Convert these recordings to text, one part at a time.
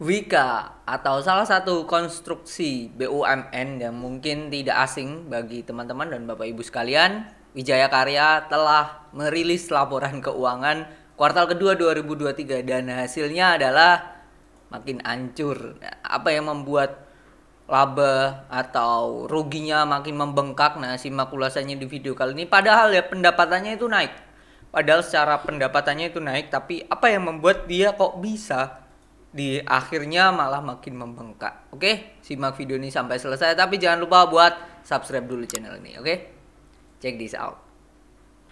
Wika atau salah satu konstruksi BUMN yang mungkin tidak asing bagi teman-teman dan Bapak Ibu sekalian, Wijaya Karya telah merilis laporan keuangan kuartal kedua 2023 dan hasilnya adalah makin ancur. Apa yang membuat laba atau ruginya makin membengkak? Nah, simak ulasannya di video kali ini. Padahal ya pendapatannya itu naik. Padahal secara pendapatannya itu naik, tapi apa yang membuat dia kok bisa di akhirnya malah makin membengkak. Oke, simak video ini sampai selesai tapi jangan lupa buat subscribe dulu channel ini, oke? Check this out.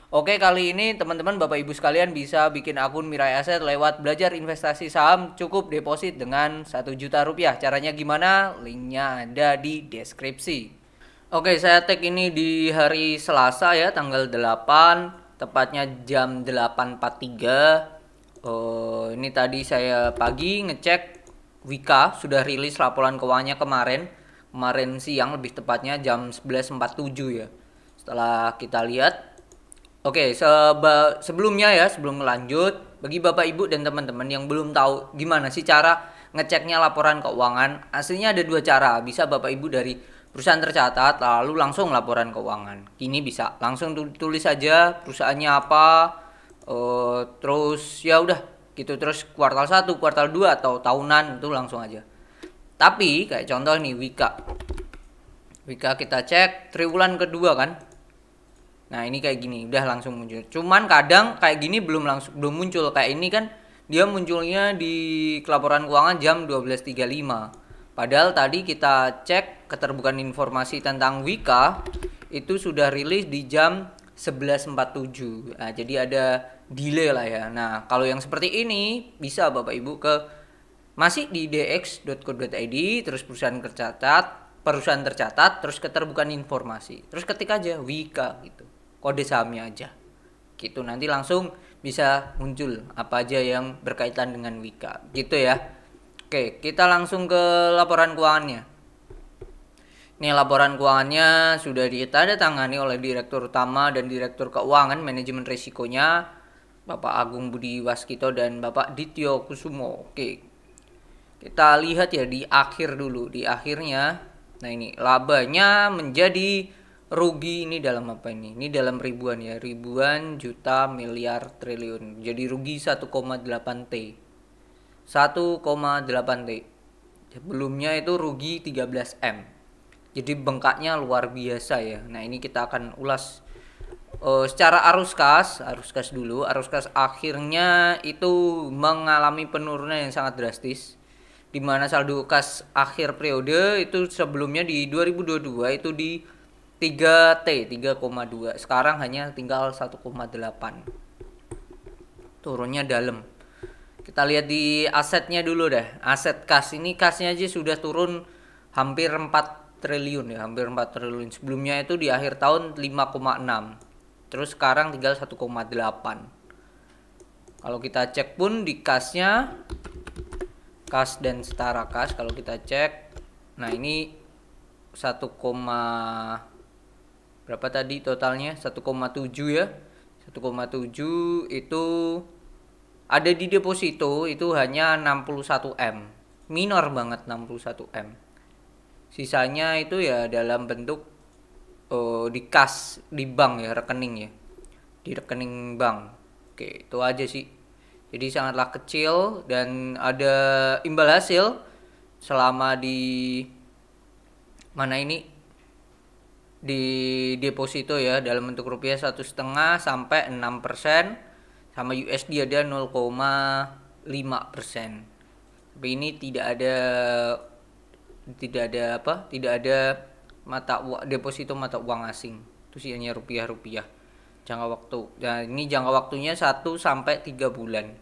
Oke, kali ini teman-teman Bapak Ibu sekalian bisa bikin akun Mirai Asset lewat belajar investasi saham cukup deposit dengan satu juta rupiah. Caranya gimana? Linknya ada di deskripsi. Oke, saya tag ini di hari Selasa ya, tanggal 8, tepatnya jam 8.43 Uh, ini tadi saya pagi ngecek Wika sudah rilis laporan keuangannya kemarin kemarin siang lebih tepatnya jam 11.47 ya setelah kita lihat oke seba sebelumnya ya sebelum lanjut bagi bapak ibu dan teman-teman yang belum tahu gimana sih cara ngeceknya laporan keuangan aslinya ada dua cara bisa bapak ibu dari perusahaan tercatat lalu langsung laporan keuangan kini bisa langsung tulis saja perusahaannya apa uh, terus ya udah gitu terus kuartal 1, kuartal 2 atau tahunan itu langsung aja. Tapi kayak contoh nih Wika. Wika kita cek triwulan kedua kan. Nah, ini kayak gini, udah langsung muncul. Cuman kadang kayak gini belum langsung belum muncul kayak ini kan dia munculnya di laporan keuangan jam 12.35. Padahal tadi kita cek keterbukaan informasi tentang Wika itu sudah rilis di jam 1147. Nah, jadi ada delay lah ya. Nah, kalau yang seperti ini bisa Bapak Ibu ke masih di dx.co.id terus perusahaan tercatat, perusahaan tercatat, terus keterbukaan informasi. Terus ketik aja Wika gitu. Kode sahamnya aja. Gitu nanti langsung bisa muncul apa aja yang berkaitan dengan Wika. Gitu ya. Oke, kita langsung ke laporan keuangannya. Nih laporan keuangannya sudah ditandatangani oleh Direktur Utama dan Direktur Keuangan Manajemen Risikonya Bapak Agung Budi Waskito dan Bapak Dityo Kusumo. Oke. Kita lihat ya di akhir dulu, di akhirnya. Nah, ini labanya menjadi rugi ini dalam apa ini? Ini dalam ribuan ya, ribuan juta miliar triliun. Jadi rugi 1,8 T. 1,8 T. Sebelumnya itu rugi 13 M jadi bengkaknya luar biasa ya nah ini kita akan ulas uh, secara arus kas arus kas dulu arus kas akhirnya itu mengalami penurunan yang sangat drastis di mana saldo kas akhir periode itu sebelumnya di 2022 itu di 3T 3,2 sekarang hanya tinggal 1,8 turunnya dalam kita lihat di asetnya dulu deh aset kas ini kasnya aja sudah turun hampir 4 triliun ya hampir 4 triliun sebelumnya itu di akhir tahun 5,6 terus sekarang tinggal 1,8 kalau kita cek pun di kasnya kas dan setara kas kalau kita cek nah ini 1, berapa tadi totalnya 1,7 ya 1,7 itu ada di deposito itu hanya 61M minor banget 61M sisanya itu ya dalam bentuk uh, di kas di bank ya rekening ya di rekening bank oke itu aja sih jadi sangatlah kecil dan ada imbal hasil selama di mana ini di deposito ya dalam bentuk rupiah satu setengah sampai enam persen sama USD ada 0,5 persen tapi ini tidak ada tidak ada apa tidak ada mata uang deposito mata uang asing itu sih hanya rupiah rupiah jangka waktu nah ini jangka waktunya 1 sampai tiga bulan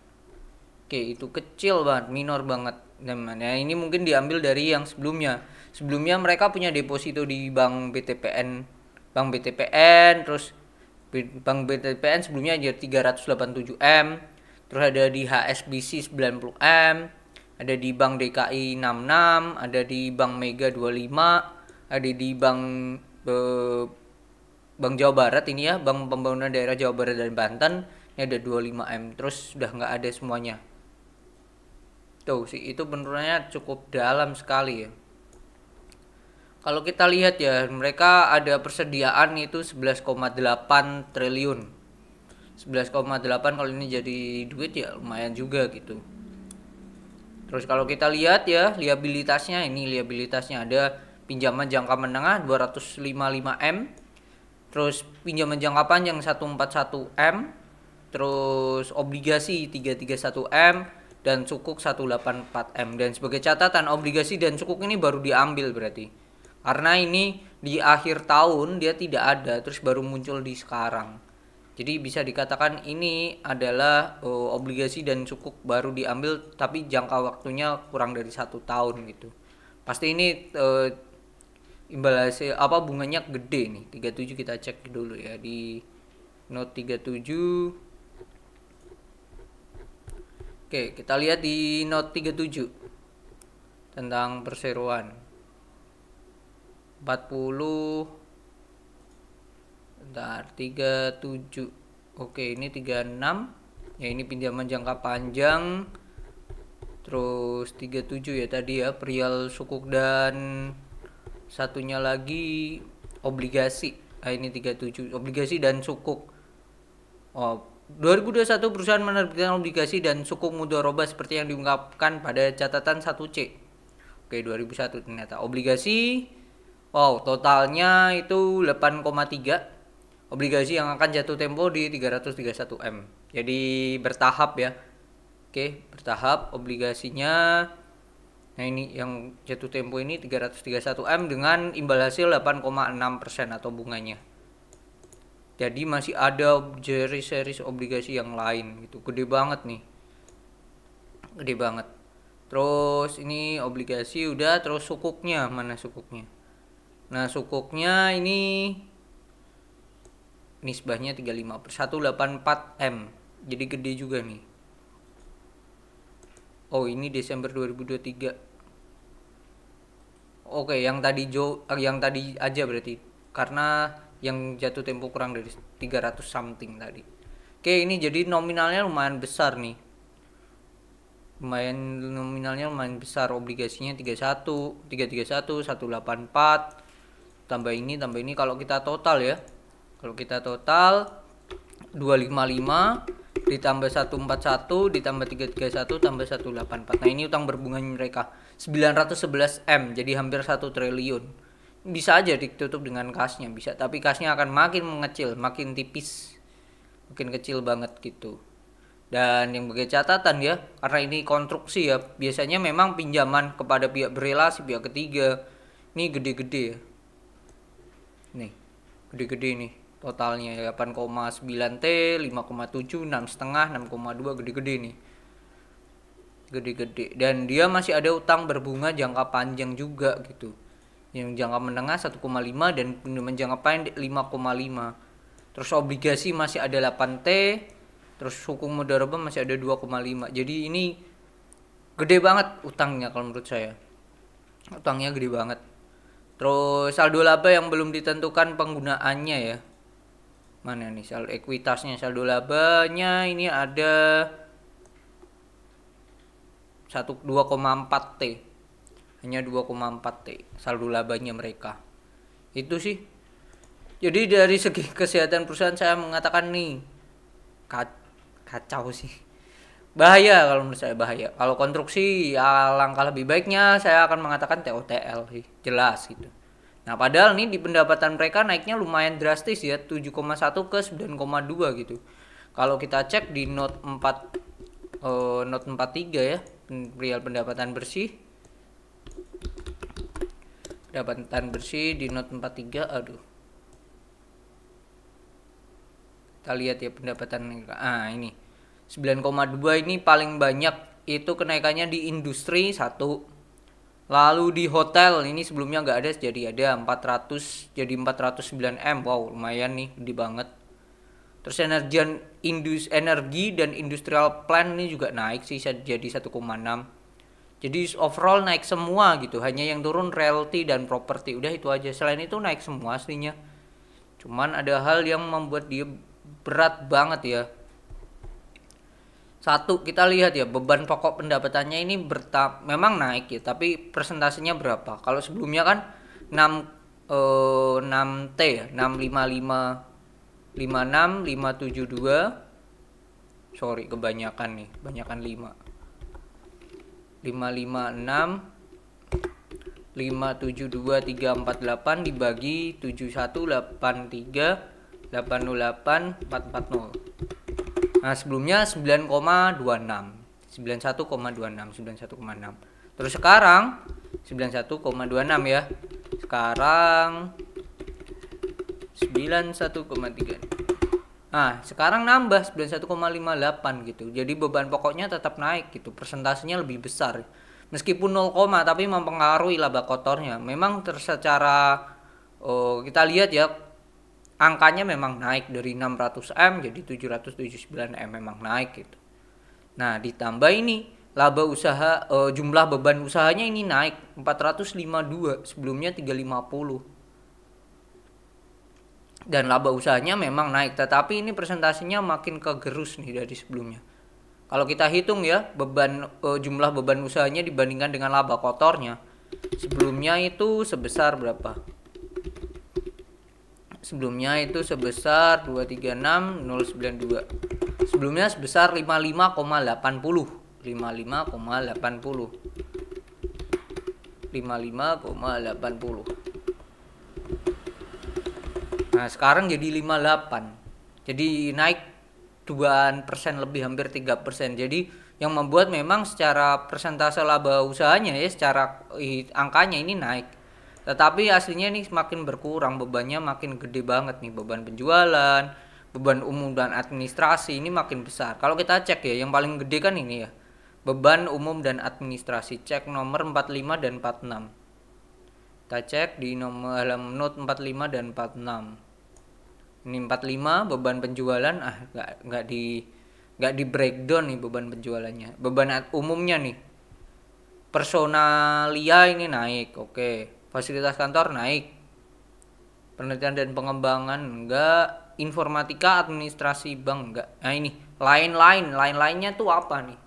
oke itu kecil banget minor banget teman nah ini mungkin diambil dari yang sebelumnya sebelumnya mereka punya deposito di bank BTPN bank BTPN terus bank BTPN sebelumnya aja 387M terus ada di HSBC 90M ada di Bank DKI 66, ada di Bank Mega 25, ada di Bank eh, Bank Jawa Barat ini ya, Bank Pembangunan Daerah Jawa Barat dan Banten ini ada 25M. Terus udah nggak ada semuanya. Tuh, sih itu penurunannya cukup dalam sekali ya. Kalau kita lihat ya, mereka ada persediaan itu 11,8 triliun. 11,8 kalau ini jadi duit ya lumayan juga gitu. Terus kalau kita lihat ya liabilitasnya ini liabilitasnya ada pinjaman jangka menengah 255M, terus pinjaman jangka panjang 141M, terus obligasi 331M dan sukuk 184M. Dan sebagai catatan obligasi dan sukuk ini baru diambil berarti. Karena ini di akhir tahun dia tidak ada terus baru muncul di sekarang. Jadi bisa dikatakan ini adalah uh, obligasi dan sukuk baru diambil tapi jangka waktunya kurang dari satu tahun gitu. Pasti ini uh, eh, imbal hasil apa bunganya gede nih 37 kita cek dulu ya di note 37 Oke kita lihat di note 37 tentang perseroan 40 Bentar, 37. Oke, ini 36. Ya, ini pinjaman jangka panjang. Terus 37 ya tadi ya, perial sukuk dan satunya lagi obligasi. nah, ini 37, obligasi dan sukuk. Oh, 2021 perusahaan menerbitkan obligasi dan sukuk mudoroba seperti yang diungkapkan pada catatan 1C. Oke, 2001 ternyata obligasi Wow, totalnya itu 8,3 obligasi yang akan jatuh tempo di 331 M. Jadi bertahap ya. Oke, bertahap obligasinya Nah ini yang jatuh tempo ini 331 M dengan imbal hasil 8,6% atau bunganya. Jadi masih ada jeris seri obligasi yang lain gitu. Gede banget nih. Gede banget. Terus ini obligasi udah terus sukuknya, mana sukuknya? Nah, sukuknya ini nisbahnya 35 persatu 184 M jadi gede juga nih oh ini Desember 2023 oke yang tadi Jo eh, yang tadi aja berarti karena yang jatuh tempo kurang dari 300 something tadi oke ini jadi nominalnya lumayan besar nih lumayan nominalnya lumayan besar obligasinya 31 331 184 tambah ini tambah ini kalau kita total ya kalau kita total 255 ditambah 141 ditambah 331 tambah 184 nah ini utang berbunga mereka 911 M jadi hampir 1 triliun bisa aja ditutup dengan kasnya bisa tapi kasnya akan makin mengecil makin tipis makin kecil banget gitu dan yang sebagai catatan ya karena ini konstruksi ya biasanya memang pinjaman kepada pihak berrelasi pihak ketiga ini gede-gede ya nih gede-gede nih totalnya 8,9 ya, T, 5,7, 6,5, 6,2 gede-gede nih. Gede-gede. Dan dia masih ada utang berbunga jangka panjang juga gitu. Yang jangka menengah 1,5 dan pinjaman jangka pendek 5,5. Terus obligasi masih ada 8 T, terus hukum mudharabah masih ada 2,5. Jadi ini gede banget utangnya kalau menurut saya. Utangnya gede banget. Terus saldo laba yang belum ditentukan penggunaannya ya mana nih saldo ekuitasnya saldo labanya ini ada koma 2,4 T hanya 2,4 T saldo labanya mereka itu sih jadi dari segi kesehatan perusahaan saya mengatakan nih kacau sih bahaya kalau menurut saya bahaya kalau konstruksi alangkah ya, lebih baiknya saya akan mengatakan TOTL sih jelas gitu Nah, padahal nih di pendapatan mereka naiknya lumayan drastis ya, 7,1 ke 9,2 gitu. Kalau kita cek di note 4 uh, eh, note 43 ya, real pendapatan bersih. Pendapatan bersih di note 43, aduh. Kita lihat ya pendapatan Ah, ini. 9,2 ini paling banyak itu kenaikannya di industri satu Lalu di hotel ini sebelumnya nggak ada jadi ada 400 jadi 409 m wow lumayan nih gede banget. Terus energi energi dan industrial plan ini juga naik sih jadi 1,6. Jadi overall naik semua gitu hanya yang turun realty dan properti udah itu aja selain itu naik semua aslinya. Cuman ada hal yang membuat dia berat banget ya satu kita lihat ya beban pokok pendapatannya ini bertap memang naik ya tapi persentasenya berapa kalau sebelumnya kan 6 eh, 6 T ya 655 56 572 sorry kebanyakan nih kebanyakan 5 556 348 dibagi 83 808 440 Nah, sebelumnya 9,26. 91,26, 91,6. Terus sekarang 91,26 ya. Sekarang 91,3. Nah, sekarang nambah 91,58 gitu. Jadi beban pokoknya tetap naik gitu. Persentasenya lebih besar. Meskipun 0, tapi mempengaruhi laba kotornya. Memang secara oh, kita lihat ya angkanya memang naik dari 600M jadi 779M memang naik gitu. Nah, ditambah ini laba usaha e, jumlah beban usahanya ini naik 452 sebelumnya 350. Dan laba usahanya memang naik tetapi ini presentasinya makin kegerus nih dari sebelumnya. Kalau kita hitung ya beban e, jumlah beban usahanya dibandingkan dengan laba kotornya sebelumnya itu sebesar berapa? sebelumnya itu sebesar 236092. Sebelumnya sebesar 55,80. 55,80. 55,80. Nah, sekarang jadi 58. Jadi naik 2% lebih hampir 3%. Jadi yang membuat memang secara persentase laba usahanya ya secara angkanya ini naik tetapi aslinya nih semakin berkurang bebannya makin gede banget nih beban penjualan, beban umum dan administrasi ini makin besar. Kalau kita cek ya yang paling gede kan ini ya. Beban umum dan administrasi cek nomor 45 dan 46. Kita cek di nomor dalam note 45 dan 46. Ini 45 beban penjualan ah nggak nggak di nggak di breakdown nih beban penjualannya. Beban umumnya nih. Personalia ini naik, oke. Okay fasilitas kantor naik penelitian dan pengembangan enggak informatika administrasi bank enggak nah ini lain-lain lain-lainnya tuh apa nih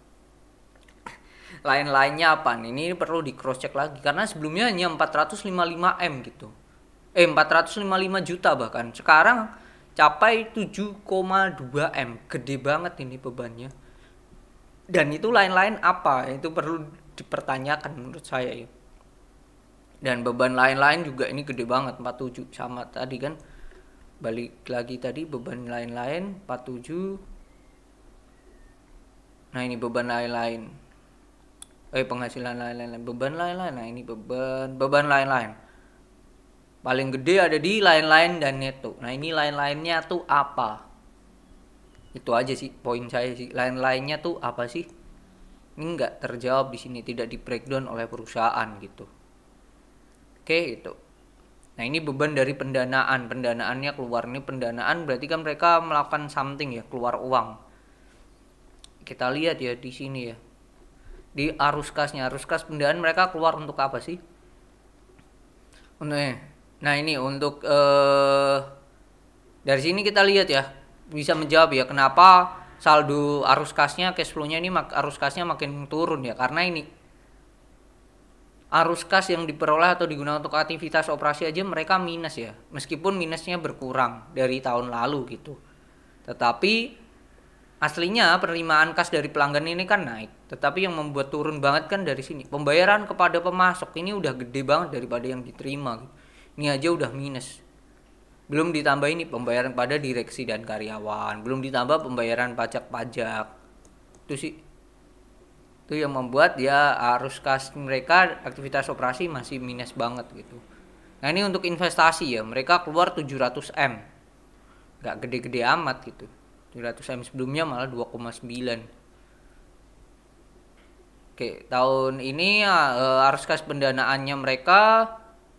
lain-lainnya apa nih ini perlu di cross check lagi karena sebelumnya hanya 455 m gitu eh 455 juta bahkan sekarang capai 7,2 m gede banget ini bebannya dan itu lain-lain apa itu perlu dipertanyakan menurut saya ya dan beban lain-lain juga ini gede banget 47 sama tadi kan balik lagi tadi beban lain-lain 47 nah ini beban lain-lain eh penghasilan lain-lain beban lain-lain nah ini beban beban lain-lain paling gede ada di lain-lain dan neto nah ini lain-lainnya tuh apa itu aja sih poin saya sih lain-lainnya tuh apa sih ini nggak terjawab di sini tidak di breakdown oleh perusahaan gitu Oke itu, nah ini beban dari pendanaan pendanaannya keluar ini pendanaan berarti kan mereka melakukan something ya keluar uang kita lihat ya di sini ya di arus kasnya arus kas pendanaan mereka keluar untuk apa sih untuk nah ini untuk eh, dari sini kita lihat ya bisa menjawab ya kenapa saldo arus kasnya cash flow-nya ini arus kasnya makin turun ya karena ini arus kas yang diperoleh atau digunakan untuk aktivitas operasi aja mereka minus ya meskipun minusnya berkurang dari tahun lalu gitu tetapi aslinya penerimaan kas dari pelanggan ini kan naik tetapi yang membuat turun banget kan dari sini pembayaran kepada pemasok ini udah gede banget daripada yang diterima gitu. ini aja udah minus belum ditambah ini pembayaran pada direksi dan karyawan belum ditambah pembayaran pajak-pajak itu sih itu yang membuat ya arus kas mereka aktivitas operasi masih minus banget gitu nah ini untuk investasi ya mereka keluar 700 m nggak gede-gede amat gitu 700 m sebelumnya malah 2,9 Oke, tahun ini uh, arus kas pendanaannya mereka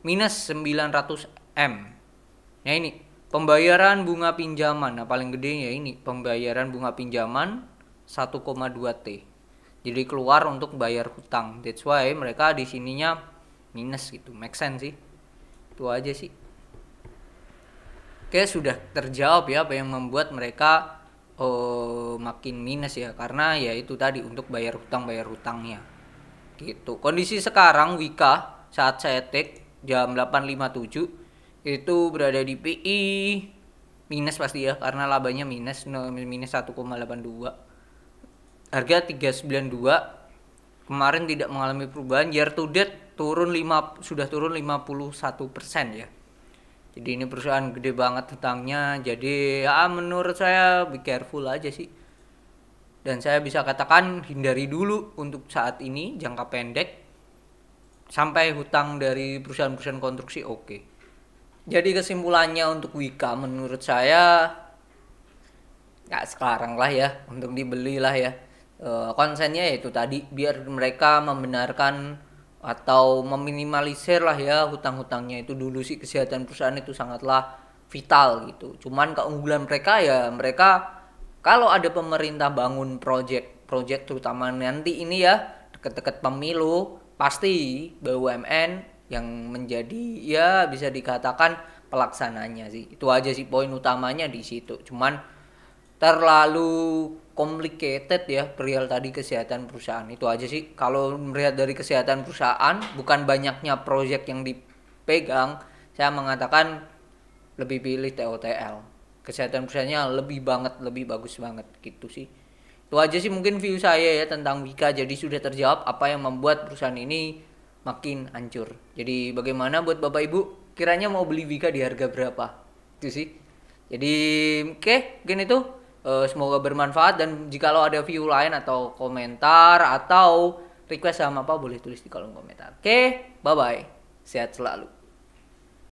minus 900 M. Nah ini pembayaran bunga pinjaman. Nah paling gede ya ini pembayaran bunga pinjaman 1,2 T jadi keluar untuk bayar hutang that's why mereka di sininya minus gitu make sense sih itu aja sih oke sudah terjawab ya apa yang membuat mereka oh, makin minus ya karena ya itu tadi untuk bayar hutang bayar hutangnya gitu kondisi sekarang Wika saat saya take jam 8.57 itu berada di PI minus pasti ya karena labanya minus minus 1,82 harga 392 kemarin tidak mengalami perubahan year to date turun 5 sudah turun 51% ya. Jadi ini perusahaan gede banget hutangnya. Jadi ya menurut saya be careful aja sih. Dan saya bisa katakan hindari dulu untuk saat ini jangka pendek sampai hutang dari perusahaan-perusahaan konstruksi oke. Okay. Jadi kesimpulannya untuk Wika menurut saya nggak sekarang lah ya untuk dibeli lah ya Eh, konsennya yaitu tadi biar mereka membenarkan atau meminimalisir lah ya hutang-hutangnya itu dulu sih kesehatan perusahaan itu sangatlah vital gitu. Cuman keunggulan mereka ya mereka kalau ada pemerintah bangun proyek-proyek terutama nanti ini ya deket-deket pemilu pasti BUMN yang menjadi ya bisa dikatakan pelaksananya sih. Itu aja sih poin utamanya di situ. Cuman terlalu complicated ya perihal tadi kesehatan perusahaan itu aja sih kalau melihat dari kesehatan perusahaan bukan banyaknya proyek yang dipegang saya mengatakan lebih pilih TOTL kesehatan perusahaannya lebih banget lebih bagus banget gitu sih itu aja sih mungkin view saya ya tentang Wika jadi sudah terjawab apa yang membuat perusahaan ini makin hancur jadi bagaimana buat bapak ibu kiranya mau beli Wika di harga berapa itu sih jadi oke okay, mungkin itu Uh, semoga bermanfaat dan jika lo ada view lain atau komentar atau request sama apa boleh tulis di kolom komentar. Oke, okay, bye bye. Sehat selalu.